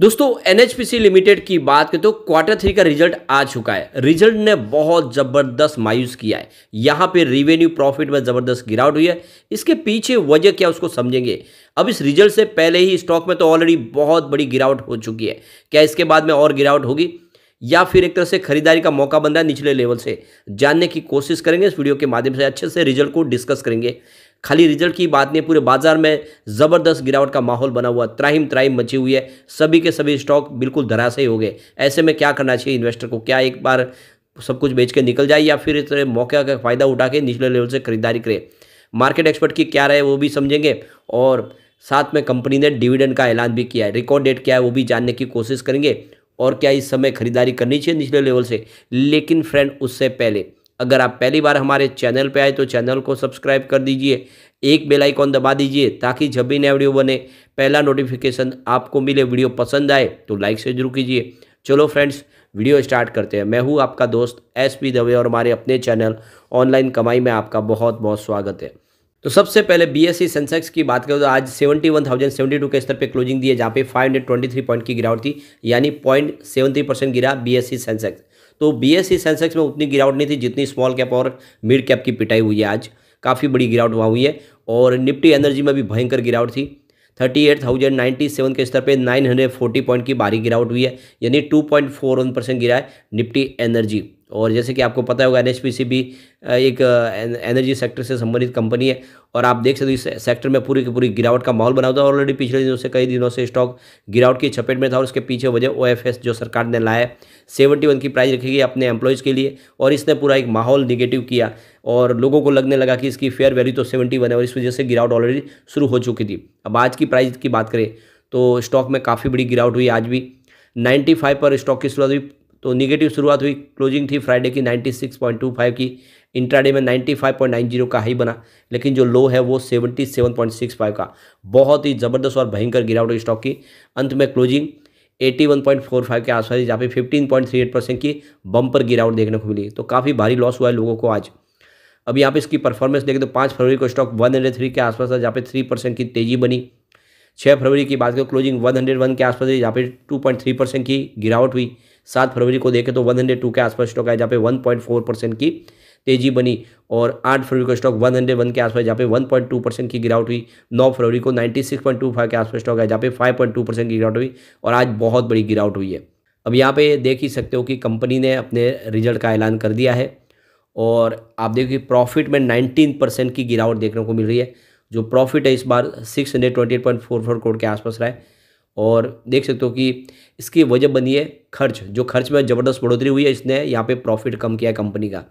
दोस्तों NHPC limited की बात करें तो क्वार्टर थ्री का रिजल्ट आ चुका है रिजल्ट ने बहुत जबरदस्त मायूस किया है यहां पे रिवेन्यू प्रॉफिट में जबरदस्त गिरावट हुई है इसके पीछे वजह क्या उसको समझेंगे अब इस रिजल्ट से पहले ही स्टॉक में तो ऑलरेडी बहुत बड़ी गिरावट हो चुकी है क्या इसके बाद में और गिरावट होगी या फिर एक तरह से खरीदारी का मौका बन रहा है निचले लेवल से जानने की कोशिश करेंगे इस वीडियो के माध्यम से अच्छे से रिजल्ट को डिस्कस करेंगे खाली रिजल्ट की बात नहीं पूरे बाजार में ज़बरदस्त गिरावट का माहौल बना हुआ त्राहिम त्राहिम मची हुई है सभी के सभी स्टॉक बिल्कुल धरासे हो गए ऐसे में क्या करना चाहिए इन्वेस्टर को क्या एक बार सब कुछ बेच के निकल जाए या फिर इस तरह मौके का फ़ायदा उठा के निचले लेवल से खरीदारी करे मार्केट एक्सपर्ट की क्या रहे वो भी समझेंगे और साथ में कंपनी ने डिविडेंड का ऐलान भी किया है रिकॉर्ड डेट क्या है वो भी जानने की कोशिश करेंगे और क्या इस समय खरीदारी करनी चाहिए निचले लेवल से लेकिन फ्रेंड उससे पहले अगर आप पहली बार हमारे चैनल पे आए तो चैनल को सब्सक्राइब कर दीजिए एक बेल आइकॉन दबा दीजिए ताकि जब भी नया वीडियो बने पहला नोटिफिकेशन आपको मिले वीडियो पसंद आए तो लाइक से जरूर कीजिए चलो फ्रेंड्स वीडियो स्टार्ट करते हैं मैं हूँ आपका दोस्त एस पी दवे और हमारे अपने चैनल ऑनलाइन कमाई में आपका बहुत बहुत स्वागत है तो सबसे पहले बी एस सी सेंसेक्स की बात करें तो आज seventy one thousand seventy two के स्तर पे क्लोजिंग दी है जहाँ पे five hundred twenty three point की गिरावट थी यानी पॉइंट सेवेंटी परसेंट गिरा बी एस सी सेंसेक्स तो बीएसई सेंसेक्स में उतनी गिरावट नहीं थी जितनी स्मॉल कैप और मिड कैप की पिटाई हुई है आज काफ़ी बड़ी गिरावट वहाँ हुई है और निफ्टी एनर्जी में भी भयंकर गिरावट थी thirty eight thousand ninety seven के स्तर पे नाइन हंड्रेड फोर्टी पॉइंट की भारी गिरावट हुई है यानी two point four one percent गिरा है निफ्टी एनर्जी और जैसे कि आपको पता होगा एन भी एक एनर्जी सेक्टर से संबंधित कंपनी है और आप देख सकते हो इस सेक्टर में पूरी की पूरी गिरावट का माहौल बना हुआ था ऑलरेडी पिछले दिनों से कई दिनों से स्टॉक गिरावट की चपेट में था और उसके पीछे वजह ओ जो सरकार ने लाया सेवेंटी वन की प्राइस रखी गई अपने एम्प्लॉयज़ के लिए और इसने पूरा एक माहौल निगेटिव किया और लोगों को लगने लगा कि इसकी फेयर वैल्यू तो सेवेंटी वन है और इस वजह से गिरावट ऑलरेडी शुरू हो चुकी थी अब आज की प्राइज की बात करें तो स्टॉक में काफ़ी बड़ी गिरावट हुई आज भी 95 पर स्टॉक की शुरुआत हुई तो निगेटिव शुरुआत हुई क्लोजिंग थी फ्राइडे की 96.25 की इंट्राडे में 95.90 का हाई बना लेकिन जो लो है वो 77.65 का बहुत ही ज़बरदस्त और भयंकर गिरावट स्टॉक की अंत में क्लोजिंग 81.45 के आसपास जहाँ पे 15.38 परसेंट की बम्पर गिरावट देखने को मिली तो काफ़ी भारी लॉस हुआ है लोगों को आज अब यहाँ पे इसकी परफॉर्मेंस देखें तो पाँच फरवरी को स्टॉक 103 के आसपास था जहाँ पे थ्री परसेंट की तेज़ी बनी छः फरवरी की बात करें क्लोजिंग 101 के आसपास जहाँ पे 2.3 परसेंट की गिरावट हुई सात फरवरी को देखें तो 102 के आसपास स्टॉक आया जहाँ पे 1.4 परसेंट की तेजी बनी और आठ फरवरी का स्टॉक 101 के आसपास जहाँ पे 1.2 परसेंट की गिरावट हुई नौ फरवरी को 96.25 के आसपास स्टॉक आया जहाँ पे 5.2 परसेंट की गिरावट हुई और आज बहुत बड़ी गिरावट हुई है अब यहाँ पे देख ही सकते हो कि कंपनी ने अपने रिजल्ट का ऐलान कर दिया है और आप देखिए प्रॉफिट में नाइनटीन परसेंट की गिरावट देखने को मिल रही है जो प्रॉफिट है इस बार six hundred twenty eight point four four crore के आसपास रहा है और देख सकते हो कि इसकी वजह बनी है खर्च जो खर्च में ज़बरदस्त बढ़ोतरी हुई है इसने यहाँ पे प्रॉफिट कम किया कंपनी का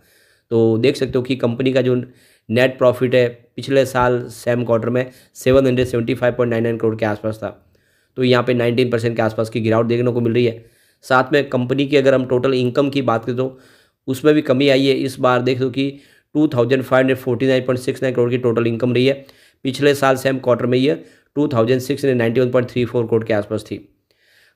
तो देख सकते हो कि कंपनी का जो नेट प्रॉफिट है पिछले साल सेम क्वार्टर में seven hundred seventy five point nine nine crore के आसपास था तो यहाँ पे नाइनटीन परसेंट के आसपास की गिरावट देखने को मिल रही है साथ में कंपनी की अगर हम टोटल इनकम की बात करें तो उसमें भी कमी आई है इस बार देख दो कि two thousand five hundred forty nine point six nine crore की टोटल इनकम रही है पिछले साल सेम क्वार्टर में ये टू थाउजेंड सिक्स ने ninety one point three four crore के आसपास थी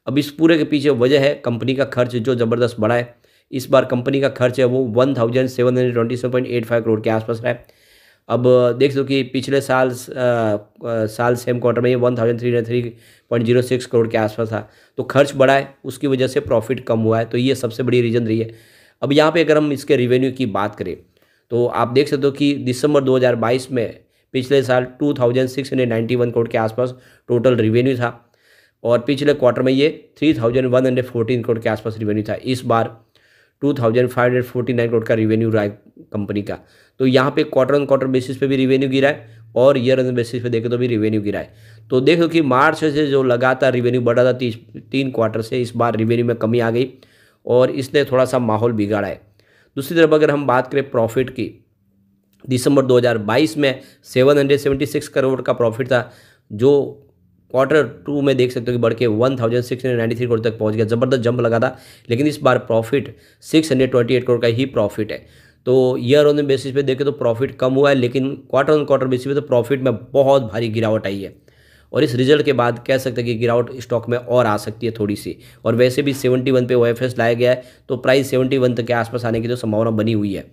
अब इस पूरे के पीछे वजह है कंपनी का खर्च जो ज़बरदस्त बढ़ा है इस बार कंपनी का खर्च है वो one thousand seven hundred twenty seven point eight five crore के आसपास रहा है अब देख लो कि पिछले साल आ, साल सेम क्वार्टर में ये one thousand three hundred three point zero six crore के आसपास था तो खर्च बढ़ा है उसकी वजह से प्रॉफिट कम हुआ है तो ये सबसे बड़ी रीज़न रही है अब यहाँ पे अगर हम इसके रिवेन्यू की बात करें तो आप देख सकते हो कि दिसंबर 2022 में पिछले साल 2691 करोड़ के आसपास टोटल रिवेन्यू था और पिछले क्वार्टर में ये 3114 करोड़ के आसपास रिवेन्यू था इस बार 2549 करोड़ का रिवेन्यू रहा है कंपनी का तो यहाँ पे क्वार्टर ऑन क्वार्टर बेसिस पे भी रिवेन्यू गिरा है और ईयर ऑन बेसिस पे देखें तो भी रिवेन्यू गिरा है तो देखो कि मार्च से जो लगातार रिवेन्यू बढ़ा था तीस तीन क्वार्टर से इस बार रिवेन्यू में कमी आ गई और इसने थोड़ा सा माहौल बिगाड़ा है दूसरी तरफ अगर हम बात करें प्रॉफिट की दिसंबर 2022 में 776 करोड़ का प्रॉफिट था जो क्वार्टर टू में देख सकते हो कि बढ़ के one thousand six hundred ninety three crore तक पहुंच गया ज़बरदस्त जंप लगा था लेकिन इस बार profit six hundred twenty eight crore का ही प्रॉफिट है तो ईयर ऑन बेसिस पे देखें तो प्रॉफिट कम हुआ है लेकिन क्वार्टर ऑन क्वार्टर बेसिस पे तो प्रॉफिट में बहुत भारी गिरावट आई है और इस रिजल्ट के बाद कह सकते हैं कि गिरावट स्टॉक में और आ सकती है थोड़ी सी और वैसे भी सेवेंटी वन पे ओ लाया गया है तो प्राइस सेवेंटी वन तक के आसपास आने की तो संभावना बनी हुई है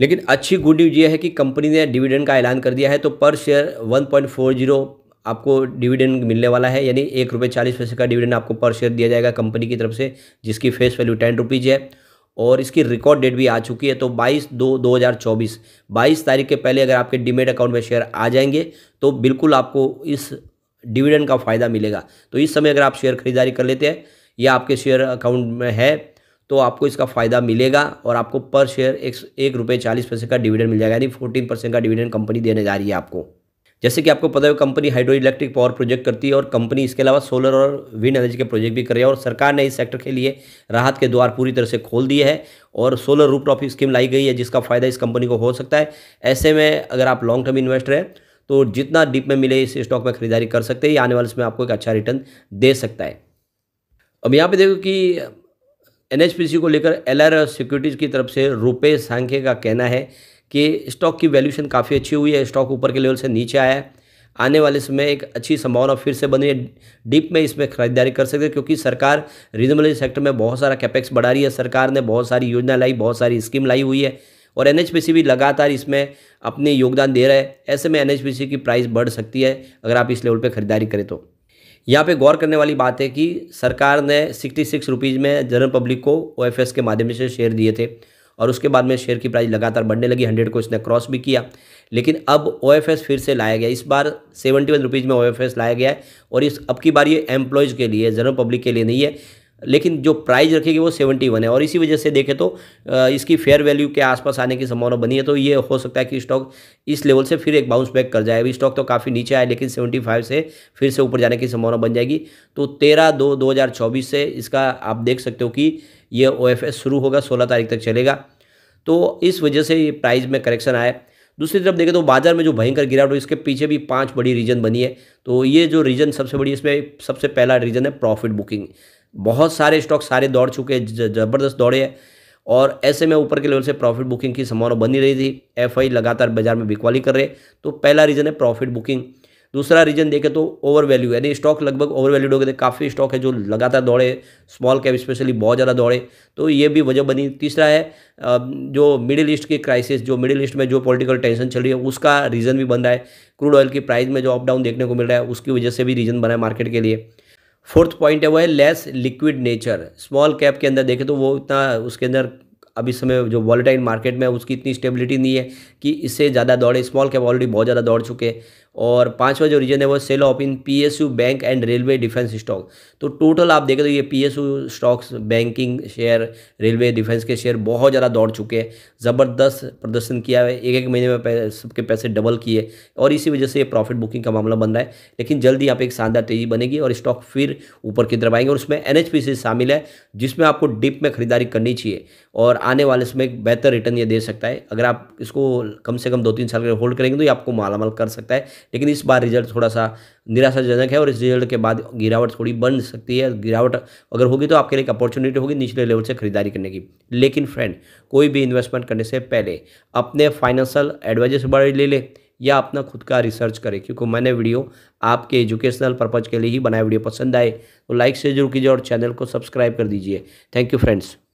लेकिन अच्छी गुड न्यूज ये है कि कंपनी ने डिविडेंड का ऐलान कर दिया है तो पर शेयर 1.40 आपको डिविडेंड मिलने वाला है यानी एक रुपये चालीस पैसे का डिविडेंड आपको पर शेयर दिया जाएगा कंपनी की तरफ से जिसकी फेस वैल्यू टेन रुपीज़ है और इसकी रिकॉर्ड डेट भी आ चुकी है तो 22 दो 2024 22 तारीख के पहले अगर आपके डिमेट अकाउंट में शेयर आ जाएंगे तो बिल्कुल आपको इस डिविडेंड का फ़ायदा मिलेगा तो इस समय अगर आप शेयर खरीदारी कर लेते हैं या आपके शेयर अकाउंट में है तो आपको इसका फ़ायदा मिलेगा और आपको पर शेयर एक, एक रुपये चालीस पैसे का डिविडेंड मिल जाएगा यानी फोर्टीन परसेंट का डिविडेंड कंपनी देने जा रही है आपको जैसे कि आपको पता है company hydro electric power project करती है और कंपनी इसके अलावा सोलर और विंड एनर्जी के प्रोजेक्ट भी कर रही है और सरकार ने इस सेक्टर के लिए राहत के द्वार पूरी तरह से खोल दिए है और सोलर रूप टॉप स्कीम लाई गई है जिसका फ़ायदा इस कंपनी को हो सकता है ऐसे में अगर आप लॉन्ग टर्म इन्वेस्टर हैं तो जितना डीप में मिले इस स्टॉक में खरीदारी कर सकते हैं आने वाले इसमें आपको एक अच्छा रिटर्न दे सकता है अब यहाँ पे देखो कि एनएचपीसी को लेकर एलआर सिक्योरिटीज़ की तरफ से रुपये सांखे का कहना है कि स्टॉक की वैल्यूशन काफ़ी अच्छी हुई है स्टॉक ऊपर के लेवल से नीचे आया है आने वाले समय एक अच्छी संभावना फिर से बनी है डीप में इसमें खरीदारी कर सकते हैं क्योंकि सरकार रीजनेबल सेक्टर में बहुत सारा कैपेक्स बढ़ा रही है सरकार ने बहुत सारी योजना लाई बहुत सारी स्कीम लाई हुई है और एन भी लगातार इसमें अपने योगदान दे रहा है ऐसे में एन की प्राइस बढ़ सकती है अगर आप इस लेवल पर खरीदारी करें तो यहाँ पे गौर करने वाली बात है कि सरकार ने सिक्सटी सिक्स रुपीज़ में जनरल पब्लिक को ओ के माध्यम से शेयर दिए थे और उसके बाद में शेयर की प्राइस लगातार बढ़ने लगी हंड्रेड को इसने क्रॉस भी किया लेकिन अब ओ फिर से लाया गया इस बार सेवेंटी वन रुपीज़ में ओ लाया गया है और इस अब की बार ये एम्प्लॉयज़ के लिए जनरल पब्लिक के लिए नहीं है लेकिन जो प्राइस रखेगी वो सेवेंटी वन है और इसी वजह से देखें तो इसकी फेयर वैल्यू के आसपास आने की संभावना बनी है तो ये हो सकता है कि स्टॉक इस लेवल से फिर एक बाउंस बैक कर जाए अभी स्टॉक तो काफ़ी नीचे आए लेकिन सेवेंटी फाइव से फिर से ऊपर जाने की संभावना बन जाएगी तो तेरह दो दो हज़ार चौबीस से इसका आप देख सकते हो कि ये ओ शुरू होगा सोलह तारीख तक चलेगा तो इस वजह से ये प्राइज में करेक्शन आया दूसरी तरफ देखें तो बाजार में जो भयंकर गिरावट हुई इसके पीछे भी पांच बड़ी रीजन बनी है तो ये जो रीजन सबसे बड़ी इसमें सबसे पहला रीजन है प्रॉफिट बुकिंग बहुत सारे स्टॉक सारे दौड़ चुके हैं ज़बरदस्त दौड़े हैं और ऐसे में ऊपर के लेवल से प्रॉफिट बुकिंग की संभावना बनी रही थी एफ लगातार बाजार में बिकवाली कर रहे तो पहला रीज़न है प्रॉफिट बुकिंग दूसरा रीजन देखें तो ओवर वैल्यू यानी स्टॉक लगभग ओवर वैल्यूड हो गए थे काफ़ी स्टॉक है जो लगातार दौड़े स्मॉल कैप स्पेशली बहुत ज़्यादा दौड़े तो ये भी वजह बनी तीसरा है जो मिडिल ईस्ट की क्राइसिस जो मिडिल ईस्ट में जो पॉलिटिकल टेंशन चल रही है उसका रीज़न भी बन रहा है क्रूड ऑयल की प्राइस में जो अप डाउन देखने को मिल रहा है उसकी वजह से भी रीज़न बना है मार्केट के लिए फोर्थ पॉइंट है वो है less liquid nature small cap के अंदर देखें तो वो इतना उसके अंदर अभी समय जो वॉलेटाइन मार्केट में उसकी इतनी स्टेबिलिटी नहीं है कि इससे ज़्यादा दौड़े स्मॉल कैप ऑलरेडी बहुत ज़्यादा दौड़ चुके हैं और पांचवा जो रीजन है वो sell off in PSU bank and railway defence stock तो टोटल आप देखें तो ये PSU stocks banking share railway defence के शेयर बहुत ज़्यादा दौड़ चुके हैं ज़बरदस्त प्रदर्शन किया है एक एक महीने में सबके पैसे डबल किए और इसी वजह से ये प्रॉफिट बुकिंग का मामला बन रहा है लेकिन जल्दी यहाँ पे एक शानदार तेज़ी बनेगी और स्टॉक फिर ऊपर की तरफ आएंगे और उसमें एन शामिल है जिसमें आपको डिप में खरीदारी करनी चाहिए और आने वाले इसमें एक बेहतर रिटर्न ये दे सकता है अगर आप इसको कम से कम दो तीन साल के होल्ड करेंगे तो ये आपको मालामाल कर सकता है लेकिन इस बार रिजल्ट थोड़ा सा निराशाजनक है और इस रिजल्ट के बाद गिरावट थोड़ी बन सकती है गिरावट अगर होगी तो आपके लिए एक अपॉर्चुनिटी होगी निचले लेवल से खरीदारी करने की लेकिन फ्रेंड कोई भी इन्वेस्टमेंट करने से पहले अपने फाइनेंशियल एडवाइजर से बड़े ले लें या अपना खुद का रिसर्च करें क्योंकि मैंने वीडियो आपके एजुकेशनल पर्पज़ के लिए ही बनाया वीडियो पसंद आए तो लाइक से जरूर कीजिए और चैनल को सब्सक्राइब कर दीजिए थैंक यू फ्रेंड्स